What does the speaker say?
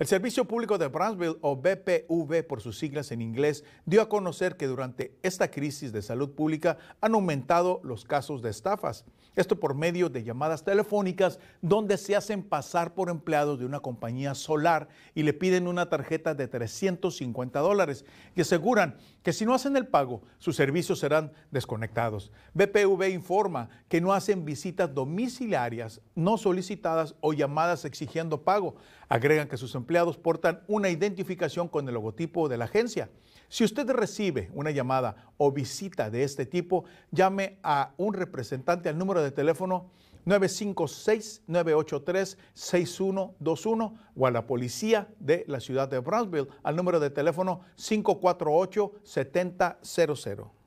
El Servicio Público de Brownsville, o BPV por sus siglas en inglés, dio a conocer que durante esta crisis de salud pública han aumentado los casos de estafas. Esto por medio de llamadas telefónicas donde se hacen pasar por empleados de una compañía solar y le piden una tarjeta de 350 dólares y aseguran que si no hacen el pago, sus servicios serán desconectados. BPV informa que no hacen visitas domiciliarias no solicitadas o llamadas exigiendo pago. Agregan que sus empleados portan una identificación con el logotipo de la agencia. Si usted recibe una llamada o visita de este tipo, llame a un representante al número de teléfono 956-983-6121 o a la policía de la ciudad de Brownsville al número de teléfono 548-7000.